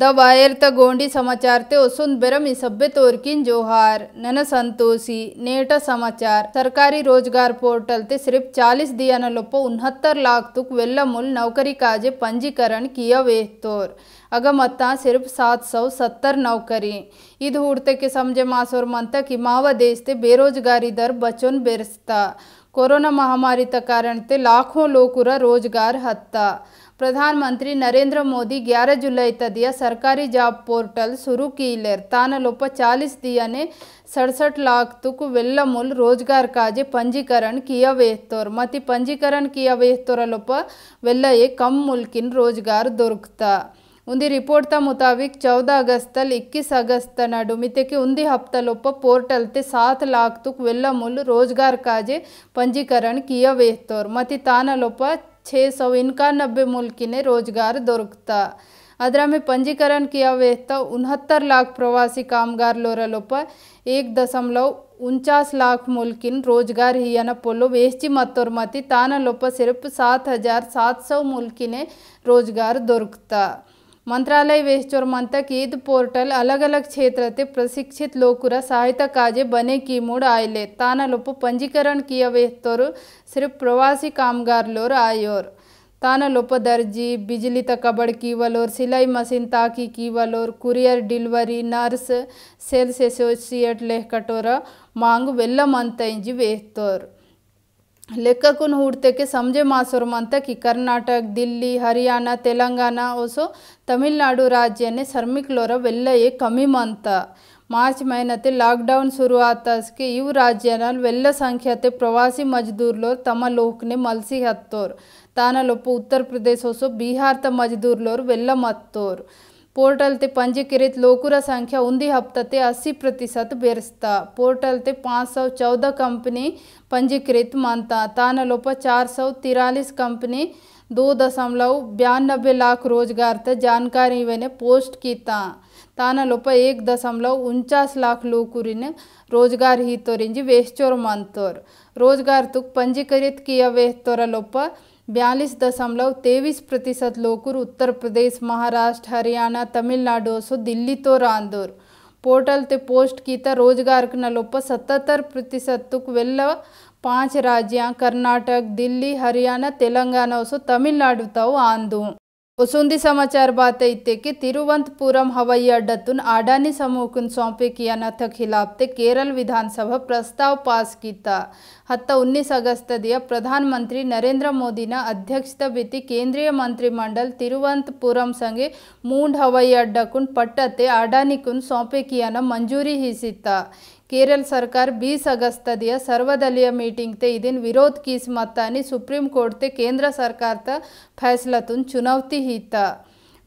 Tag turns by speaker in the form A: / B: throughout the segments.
A: the ವಾಯರ್ತ ಗೋಂಡಿ ಸಮಾಚಾರ್ತೆ ಒಸೊಂದ್ ಬೆರಮಿ ಸಬ್ಬೆ ತೋರ್ಕಿನ್ जोहार none Santoshi net समाचार सरकारी रोजगार पोर्टल ते सिर्फ चालीस दिया न उनहत्तर लाख तुक वेल्ला नौकरी काजे पंजीकरण किया वेहतोर अगमत्ता सिर्फ सात सौ सत्तर नौकरी ईद हुड़ते के समझे मासोर और कि माव देश ते बेरोजगारी दर बचोन बेरस्ता कोरोना महामारी त कारण ते लाखों लोकुरा रोजगार हत्ता प्रधानमंत्री नरेंद्र मोदी ग्यारह जुलाई ತದಿಯ सरकारी जॉब पोर्टल शुरू की लेर तान लोप चालीस दिया ने सड़सठ लाख तुक वेल्लमुल रोजगार काजे पंजीकरण किया वेहतोर मति पंजीकरण किया वेहतोर लोप वेल ये कम मुल्किन रोजगार दुर्गता उन्दी रिपोर्ट मुताबिक 14 अगस्त तल 21 अगस्त नाडु मिते के उन्दी हफ्ता लोप पोर्टल ते सात लाख तुक वेल रोजगार काजे पंजीकरण किया वेहतोर मति तान लोप छः सौ इक्यानबे मुल्क ने रोजगार दोरकता अदरा में पंजीकरण किया तो उनहत्तर लाख प्रवासी कामगार लोरलोप एक दशमलव उनचास लाख मुल्किन रोजगार हियन पोलो वेस्टी मतोर मती लोप सिर्फ सात हज़ार सात सौ मुल्किने रोजगार दొరుకుతా मंत्रालय वेस्टोर मंतक ईद पोर्टल अलग अलग क्षेत्र प्रशिक्षित लोकुर सहायता काजे बने की मूड आयले तानलोप पंजीकरण किया वेस्तोर सिर्फ प्रवासी कामगार लोर आयोर तानलोप दर्जी बिजली तक कबड़ की वलोर सिलाई मशीन ताकी की वलोर courier delivery nurse sales associate लेह कटोर मांग वेल्लमंतजी वेस्तोर ಲೆಕ್ಕಕ್ಕೂ ಹೂಡ್ತಕ್ಕೆ ಸಂಜೆ ಮಾಸೋರಂ ಅಂತಕ್ಕೆ ಕರ್ನಾಟಕ ದಿಲ್ಲಿ ಹರಿಯಾಣ ತೆಲಂಗಾಣ ಓಸೋ ತಮಿಳ್ನಾಡು ರಾಜ್ಯನೇ ಶ್ರಮಿಕ್ಲೋರ ವೆಲ್ಲಯೇ ಕಮ್ಮಿ ಮಂತ ಮಾರ್ಚ್ ಮಹಿನತೆ ಲಾಕ್ಡೌನ್ ಶುರು ಆತಸ್ಕೆ ಇವು ರಾಜ್ಯನಲ್ಲಿ ವೆಲ್ಲ ಸಂಖ್ಯಾತೆ ಪ್ರವಾಸಿ ಮಜ್ದೂರ್ಲೋರ್ ತಮ್ಮ ಲೋಕ್ನೆ ಮಲ್ಸಿ ಹತ್ತೋರ್ ತಾನಲೊಪ್ಪು ಉತ್ತರ ಪ್ರದೇಶ ಹೊಸೋ ಬಿಹಾರ್ತ ಮಜ್ದೂರ್ಲೋರ್ ವೆಲ್ಲ ಮತ್ತೋರ್ पोर्टल से पंजीकृत लोकुरा संख्या उन्दी हफ्ता से अस्सी प्रतिशत बेरस्ता पोर्टल से पाँच सौ चौदह कंपनी पंजीकृत मानता तान लोप चार सौ तिरालीस कंपनी दो दशमलव बयानबे लाख रोजगार तक जानकारी वेने पोस्ट किया तान लोप एक दशमलव उनचास लाख ने रोजगार ही तो रिंजी वेस्टोर मानतोर रोजगार तुक पंजीकृत किया वेस्तोरा लोप बयालीस दशमलव तेईस प्रतिशत लोग उत्तर प्रदेश महाराष्ट्र हरियाणा तमिलनाडु असो दिल्ली तो रांदूर पोर्टल ते पोस्ट कीता रोजगार न लोप सत्तर प्रतिशत तुक वेल पांच राज्यां कर्नाटक दिल्ली हरियाणा तेलंगाना असो तमिलनाडु ताव आंदू उसुंदी समाचार बात इतने कि तिरुवंतपुरम हवाई अड्डा तुन अडानी समूह को सौंपे की अनथ खिलाफ ते केरल विधानसभा प्रस्ताव पास किया ಹತ್ತ ಉನ್ನಿಸ್ ಅಗಸ್ತ ದಿಯ ಪ್ರಧಾನ ಮಂತ್ರಿ ನರೇಂದ್ರ ಮೋದಿನ ಅಧ್ಯಕ್ಷತ ಬಿತ್ತಿ ಕೇಂದ್ರೀಯ ಮಂತ್ರಿಮಂಡಲ್ ತಿರುವಂತಪುರಂ ಸಂಗೆ ಮೂಂಡ್ ಹವಾಯಿ ಅಡ್ಡಕುನ್ ಪಟ್ಟತೆ ಅಡಾನಿಕುನ್ ಸೋಂಪೆಕಿಯನ ಮಂಜೂರಿ ಹಿಸಿತ್ತ ಕೇರಳ ಸರ್ಕಾರ ಬೀಸ್ ಅಗಸ್ತ ದಿಯ ಸರ್ವದಲೀಯ ಮೀಟಿಂಗ್ ತೆ ಇದನ್ ವಿರೋಧ ಕೀಸ್ ಮತ್ತಾನಿ ಸುಪ್ರೀಂ ಕೋರ್ಟ್ ತೆ ಕೇಂದ್ರ ಸರ್ಕಾರ ತ ಫೈಸಲತುನ್ ಚುನೌತಿ ಹಿತ್ತ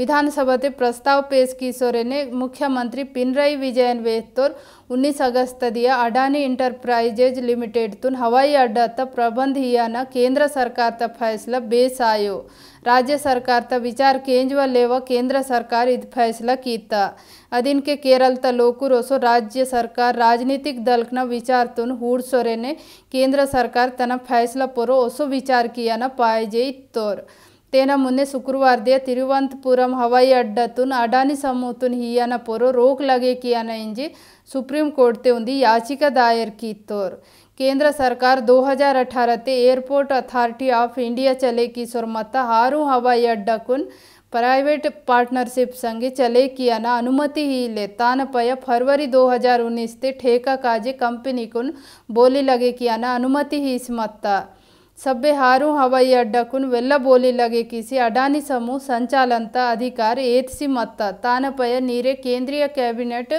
A: विधानसभा ವಿಧಾನಸಭೆ ಪ್ರಸ್ತಾವ ಪೇಸ್ ಕಿಸೋರೆನೆ मुख्यमंत्री ಪಿನ್ರಾಯಿ विजयन ವೇತ್ತೋರ್ उन्नीस अगस्त दिया अडानी इंटरप्राइजेज लिमिटेड तुन हवाई अड्डा तक प्रबंध न केंद्र सरकार का फैसला बेस आयो राज्य सरकार त विचार केंज व लेव केंद्र सरकार इत फैसला कीता अधिन के केरल त लोकू रोसो राज्य सरकार राजनीतिक दल न विचार तुन हूड़ सोरे ने केंद्र सरकार तना फैसला पोरो ओसो विचार किया न पाए जे तोर ತೇನ ಮುನ್ನೆ ಶುಕ್ರವಾರ್ದೆ ತಿರುವಂತಪುರಂ ಹವಾಯಿ अडानी ಅಡಾನಿ ಸಮೂತುನ್ ಹಿಯಾನ ಪೊರೋ ರೋಕ್ ಲಗೆ ಕಿಯಾನ ಇಂಜಿ सुप्रीम कोर्ट ते उन्दी याचिका दायर की तौर केंद्र सरकार 2018 ते एयरपोर्ट अथॉरिटी ऑफ इंडिया चले की सुरमता हारू हवाई अड्डा कुन प्राइवेट पार्टनरशिप संगे चले किया ना अनुमति ही ले तान पया फरवरी 2019 ते ठेका काजे कंपनी कुन बोली लगे किया ना अनुमति ही इसमत्ता हवाई ಸಭ್ಯಹಾರು ಹವಾಯಿ ಅಡ್ಡಕ್ಕೂ ವೆಲ್ಲಬೋಲಿಲ್ಲಗೆಕಿಸಿ अडानी समूह संचालन अधिकार ಏತ್ಸಿ मत तानपय नीरे केंद्रीय कैबिनेट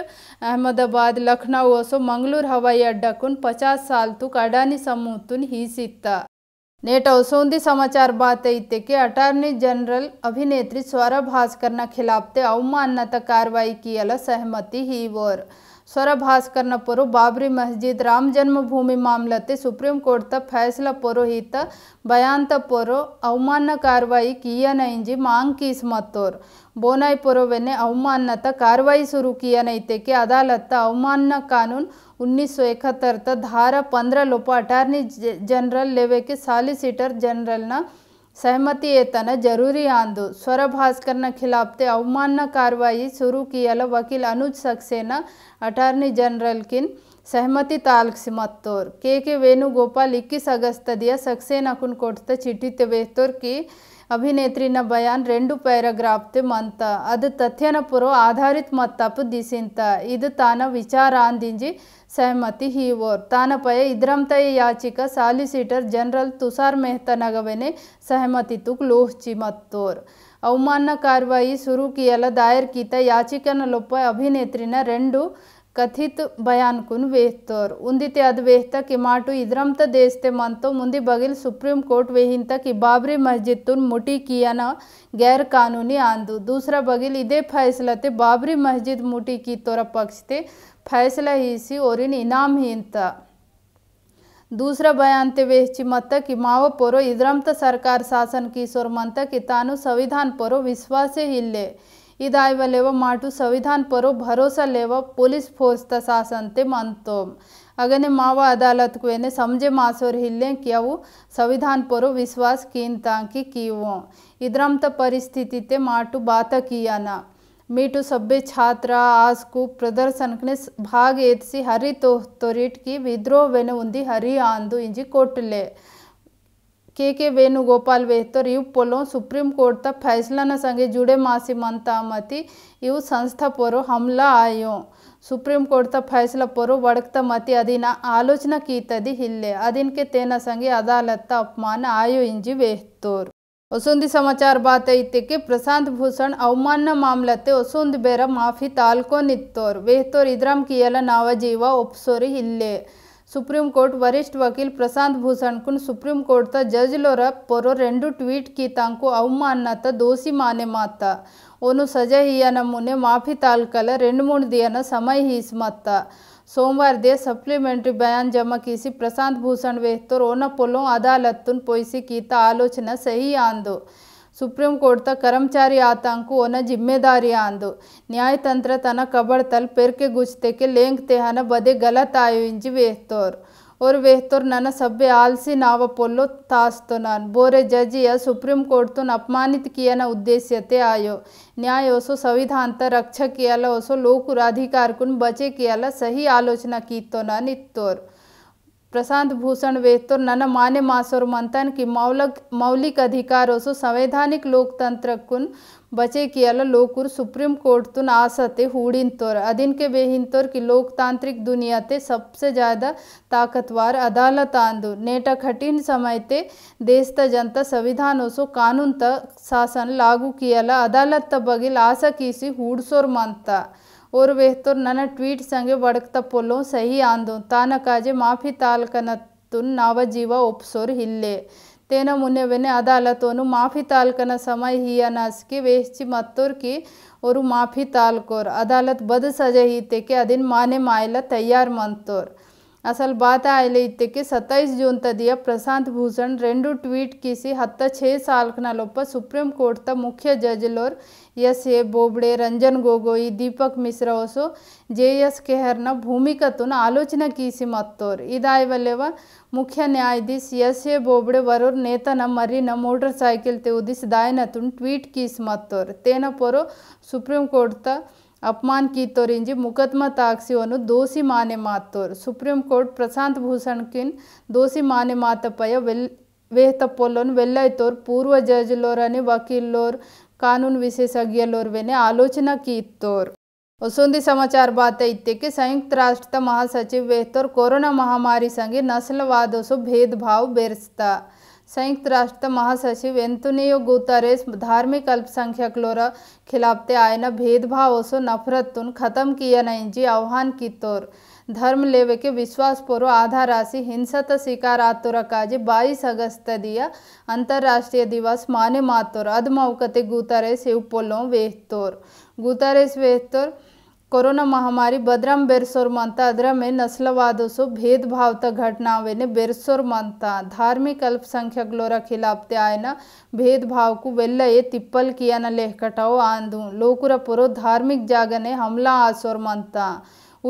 A: अहमदाबाद लखनऊ असो मंगलूर हवाई अड्डाकून पचास साल तुक अडानी समूह ही सित्ता नेट असोंदी समाचार बात इते की अटॉर्नी जनरल अभिनेत्री स्वरा भास्करना खिलाफ ते अवमानना कारवाई कियाला सहमती ही वर स्वर भास्कर पर बाबरी मस्जिद राम भूमि मामलते सुप्रीम कोर्ट त फैसला पर हित बयान पर अवमान कार्रवाई किया नहीं जी मांग की मतोर बोनाई पुरोवेने अवमानता कार्रवाई शुरू किया नहीं थे कि अदालत अवमान कानून उन्नीस सौ इकहत्तर धारा पंद्रह लोपो अटारनी जनरल लेवे के सालिसिटर जनरल ना ಸಹಮತಿ ವೇತನ ಜರೂರಿ ಆಂದು ಸ್ವರ ಭಾಸ್ಕರ್ನ ಖಿಲಾಫ್ತೆ ಅವಮಾನ ಕಾರ್ರವಾಯಿ ಶುರು ಕಿಯಲ ವಕೀಲ್ ಅನುಜ್ ಸಕ್ಸೇನಾ ಅಟಾರ್ನಿ जनरल किन सहमति ताल सिमत्तोर के के वेणुगोपाल इक्कीस अगस्त दिया सक्सेना कुन कोटते चिट्ठी तेवेतोर की ಅಭಿನೇತ್ರಿನ ಬಯಾನ್ ರೆಂಡು ಪ್ಯಾರಾಗ್ರಾಫ್ತೆ ಮಂತ ಅದು ತಥ್ಯನ ಪುರೋ ಆಧಾರಿತ ಮತ್ತಪ್ಪು ದಿಸಿಂತ ಇದು ತಾನ ವಿಚಾರ ಅಂದಿಂಜಿ सहमति ही और ತಾನಪಯ ಇದ್ರಂತಯ ಯಾಚಿಕ ಸಾಲಿಸಿಟರ್ ಜನರಲ್ ತುಷಾರ್ ಮೆಹ್ತಾ ನಗವೆನೆ सहमति तुक लोहची ಮತ್ತೋರ್ ಅವಮಾನ ಕಾರ್ಯವಾಹಿ ಶುರು ಕಿಯಲ ದಾಯರ್ ಕೀತ ಯಾಚಿಕನ ಲೊಪ್ಪ ಅಭಿನೇತ್ರಿನ ರೆಂಡು ಕಥಿತ್ ಬಯಾನ್ಕುನ್ ವೇಹ್ತೋರ್ ಉಂದಿತೆ ಅದು ವೇಹ್ತಕಿ ಮಾಟು ಇದ್ರಂತ ದೇಸ್ತೆ ಮಂತೋ ಮುಂದೆ ಬಗಿಲ್ ಸುಪ್ರೀಂ ಕೋರ್ಟ್ ವೇಹಿಂತಕಿ ಬಾಬ್ರಿ ಮಸ್ಜಿದ್ ತುನ್ ಮುಟಿ ಕಿಯನ गैर कानूनी आंदू दूसरा बगिल इदे फैसला ते बाबरी मस्जिद मुटी की तोरा पक्ष ते फैसला ही सी और इन इनाम ही दूसरा बयान ते वेहची मत कि माव पोरो इद्रमत सरकार शासन की सोर मंत कि तानु संविधान पोरो विश्वास हिल्ले ઇદાઇવ लेव माटू संविधान પરો भरोसा लेव પોલીસ ફોર્સતા શાસનતે મંતો अगने माव अदालत को एने समझे मासोर हिल्ले कियावु संविधान परो विश्वास कीनतांकि कीवो इद्रम परिस्थिति ते माटू बात कियाना मीटू सभ्य छात्र आस्कु प्रदर्शन ने भाग एदसी हरी तो तोरिट की विद्रोह वेने उंदी हरी आंदू इंजी कोटले ಕೆ ಕೆ ವೇಣುಗೋಪಾಲ್ ವೆಹ್ತೋರ್ ಇವು ಪೊಲೋ ಸುಪ್ರೀಂ ಕೋರ್ಟ್ ತ ಫೈಸಲಾನ ಸಂಗೆ ಜುಡೆ ಮಾಸಿ ಮಂತ ಮತಿ ಇವು ಸಂಸ್ಥಾ ಪೋರೋ ಹಮ್ಲಾ ಆಯೋ ಸುಪ್ರೀಂ ಕೋರ್ಟ್ ತ ಫೈಸಲ ಪೋರೋ ವಡಕ್ತ ಮತಿ ಅದಿನ ಆಲೋಚನಾ ಕೀತದಿ ಹಿಲ್ಲೆ ಅದಿನ್ಕೆ ತೇನ ಸಂಗೆ ಅದಾಲತ್ತ ಅಪಮಾನ ಆಯೋ ಇಂಜಿ ವೆಹ್ತೋರ್ ಒಸೊಂದಿ ಸಮಾಚಾರ ಬಾತ ಇತ್ತಕ್ಕೆ ಪ್ರಶಾಂತ್ ಭೂಷಣ್ ಅವಮಾನ ಮಾಮ್ಲತೆ ಒಸೊಂದು ಬೇರ ಮಾಫಿ ತಾಲ್ಕೊನಿತ್ತೋರ್ ವೆಹ್ತೋರ್ ಇದ್ರಾಮ್ ಕಿಯಲ ನಾವ ಜೀವ ಒಪ್ಸೋರಿ ಇಲ್ಲೇ సుప్రీం కోర్టు ವರಿಷ್ಠ ವಕೀಲ್ ಪ್ರಶಾಂತ್ ಭೂಷಣ್ ಕುನ್ ಸುಪ್ರೀಂ ಕೋರ್ಟ್ ತ ಜಜ್ ಲೋರ ಪೊರೋ ರೆಂಡು ಟ್ವೀಟ್ ಕಿ ತಾಂಕು ಅವಮಾನ್ನತ ದೋಷಿ ಮಾನೆ ಮಾತ ಓನು ಸಜೆ ಹಿಯನ ಮುನೆ ಮಾಫಿ ತಾಲ್ಕಲ ರೆಂಡು ಮೂಣು ದಿಯನ ಸಮಯ ಹೀಸ್ ಮತ್ತ ಸೋಮವಾರ ದೇ ಸಪ್ಲಿಮೆಂಟರಿ ಬಯಾನ್ ಜಮಾ ಕೀಸಿ ಪ್ರಶಾಂತ್ ಭೂಷಣ್ ವೇಹ್ತೋರ್ ಓನ ಪೊಲೋ ಅದಾಲತ್ತುನ್ ಪೊಯ್ಸಿ ಕೀತ ಆಲೋಚನೆ ಸಹಿ ಆಂದು ಸುಪ್ರೀಂ ಕೋರ್ಟ್ದ कर्मचारी ಆತಂಕು ಒನ जिम्मेदारी आंदो न्यायतंत्र तन ಕಬಡ್ತಲ್ पेरके गुजते के लेंगते हन बदे गलत आयो इंजी वेहतोर और वेहतोर नन सभ्य आलसी नाव पोलो तास्तो नान बोरे जजिया सुप्रीम कोर्ट तो अपमानित किया न उद्देश्यते आयो न्याय ओसो संविधान त रक्षा कियाला ओसो लोक राधिकार कुन बचे कियाला सही आलोचना की तो नान इत्तोर प्रशांत भूषण वेस्तुर नन माने मासुर मंथन की मौलक मौलिक अधिकारों से संवैधानिक लोकतंत्र कुन बचे किया लोकुर सुप्रीम कोर्ट तुन आसते हूड़िन तोर अदिन के तोर की लोकतांत्रिक दुनिया ते सबसे ज़्यादा ताकतवर अदालत आंदू नेटा कठिन समय ते देश त जनता संविधानों सो कानून त शासन लागू कियल अदालत त बगिल आशा कीसी हूड़सोर मानता పూర్వేస్తున్న ట్వీట్ సంగే వడక్త పొలం సహి ఆందు తాన కాజే మాఫీ ತಾಲ್ಕನತ್ತುನ್ ನಾವಜೀವ ಒಪ್ಸೋರ್ ಹಿಲ್ಲೆ ತೇನ ಮುನ್ನೆವೆನೆ ಅದಾಲತೋನು ಮಾಫಿ ತಾಲ್ಕನ ಸಮಯ ಹಿಯನಾಸ್ಕಿ ವೇಶ್ಚಿ ಮತ್ತೋರ್ ಕಿ ಅವರು अदालत ತಾಲ್ಕೋರ್ ಅದಾಲತ್ ಬದ ಸಜ ಹೀತೆಕೆ ಅದಿನ ಮಾನೆ ಮಾಯಲ ತಯ್ಯಾರ್ ಮಂತೋರ್ असल बात आयले के सत्ताईस जून तदिया प्रशांत भूषण रेंडू ट्वीट किसी हत्ता छः साल लोप सुप्रीम कोर्ट का मुख्य जज लोर ಎಸ್ ಎ ಬೋಬ್ಡೆ ರಂಜನ್ ಗೊಗೊಯ್ ದೀಪಕ್ ಮಿಶ್ರಾ ಒಸು ಜೆ ಎಸ್ ಕೆಹರ್ನ ಭೂಮಿಕತುನ ಆಲೋಚನೆ ಕೀಸಿ ಮತ್ತೋರು ಇದಾಯವಲ್ಲೆವ ಮುಖ್ಯ ನ್ಯಾಯಾಧೀಶ ಎಸ್ ಎ ಬೋಬ್ಡೆ ವರೋರ್ ನೇತನ ಮರಿನ ಮೋಟರ್ ಸೈಕಿಲ್ ತೆ ಉದಿಸ್ ದಾಯನತುನ್ ಟ್ವೀಟ್ ಕೀಸ್ ಮತ್ತೋರು ತೇನ ಪೊರೋ ಸುಪ್ರೀಂ ಕೋರ್ಟ್ ತ अपमान की तो रिंजी मुकदमा ताकसी वनु दोषी माने मातोर सुप्रीम कोर्ट प्रशांत भूषण किन दोषी माने मातपय वेह तपोलोन वेल्लैतोर पूर्व जजलोर वकीलोर कानून विशेषज्ञ लोर्वे आलोचना की तोर वसुंधि समाचार बात इत के संयुक्त राष्ट्र महासचिव वेहतोर कोरोना महामारी संगे नस्लवादों से भेदभाव बेरसता संयुक्त राष्ट्र महासचिव एंतनियो गुतारेस धार्मिक अल्पसंख्यक लोर खिलाफ ते आयना भेदभाव से नफरत खत्म किया नहीं जी आह्वान की तौर धर्म लेवे के विश्वासपूर्व आधार राशि हिंसत शिकार आतुराजी बाईस अगस्त दिया अंतर्राष्ट्रीय दिवस माने मातोर अधमौकते गूतारेस युपोलों वेहतोर गूतारेस वेहतोर कोरोना महामारी बद्रम बेरसोर मंत अद्रमे नस्लवादसु भेदभावत घटनावे बेरसोर मंत धार्मिक अल्पसंख्यक खिलाफते आय भेदभाव को वेल्ल तिप्पल कियान लेखटाओ आंदू लोकुरा पुरो धार्मिक जागने हमला आसोर मंता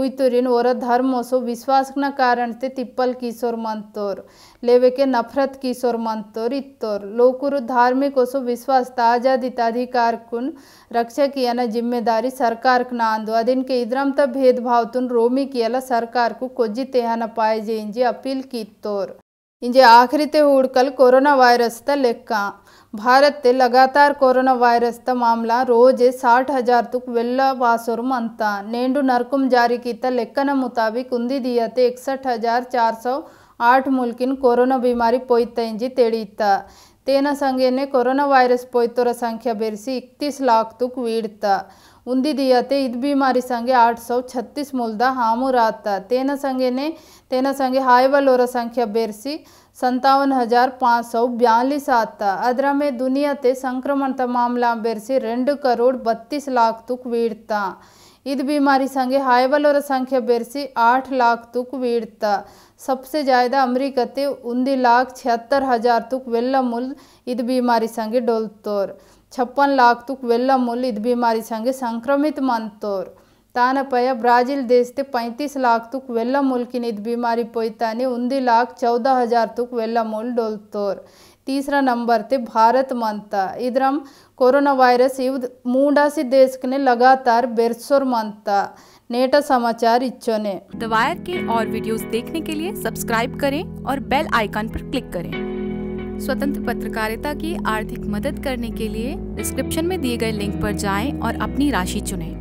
A: उतुरी ओर धर्म विश्वास न कारण ते तिप्पल किशोर मंतोर लेवे के नफरत किशोर मंतोर इतोर लोकुर धार्मिक ओसो विश्वास आजादी अधिकार कुन रक्षा किया जिम्मेदारी सरकार ना आंदो अदिन के इद्रम त भेदभाव तुन रोमी कियाला सरकार को कोजी न पाए जे इंजे अपील की तोर इंजे आखिरी ते हुड़कल कोरोना वायरस त लेक्का ಭಾರತ್ ಲಗಾತಾರ್ ಕೊರೋನಾ ವೈರಸ್ ತ ಮಾಮಲಾ ರೋಜೆ ಸಾಠ ಹಜಾರ್ ತುಕ್ ವೆಲ್ಲ ವಾಸೋರ್ಮ ಅಂತ ನೇಂಡು ನರ್ಕುಂ ಜಾರಿ ಕೀತ ಲೆಕ್ಕನ ಮುತಾಬಿक ಉಂದಿ ದಿಯತೆ ಇಕ್ಸठ ಹಜಾರ್ ಚಾರ್ ಸೌ ಆಠ ಮುಲ್ಕಿನ್ ಕೊರೋನಾ ಬಿಮಾರಿ ಪೋಯ್ತ ಇಂಜಿ ತೆಳೀತ तेना संगेने कोरोना वायरस पोयतोर संख्या बेरसी इकतीस लाख तुक वीडता उंदी दियाते इद बीमारी संगे आठ सौ छत्तीस मूलदा हामूर आता तेना संगेने तेना संगे हायवलोर संख्या बेरसी ಸಂತಾವನ್ ಹಜಾರ್ ಪಾಂಚ್ ಸೌ ಬ್ಯಾಲಿಸ್ ಆತ ಅದರ ಮೇ ದುನಿಯತೆ संक्रमण मामला ಬೆರೆಸಿ रे करोड़ बत्तीस लाख तुक वीड़ता इस बीमारी संगे हायवलोर संख्या बेरसी आठ लाख तुक वीड़ता सबसे ज़्यादा ते उन्दी लाख छिहत्तर हज़ार तुक वेल्ला मूल इस बीमारी संगे डोलतोर छप्पन लाख तुक वेल्ला मूल बीमारी संगे संक्रमित मानतोर ब्राजील देश ದೇಶತೆ पैंतीस लाख तुक वेल्ला मूल की बीमारी पोइताने उन्दी लाख चौदह हज़ार तुक वेल्ला मूल डोलतोर तीसरा नंबर ते भारत मानता इधरम कोरोना वायरस युद्ध मूडा सी देश ने लगातार बेरसोर मानता नेटा समाचार इच्छो ने दवायर के और वीडियोस देखने के लिए सब्सक्राइब करें और बेल आइकन पर क्लिक करें स्वतंत्र पत्रकारिता की आर्थिक मदद करने के लिए डिस्क्रिप्शन में दिए गए लिंक पर जाएं और अपनी राशि चुनें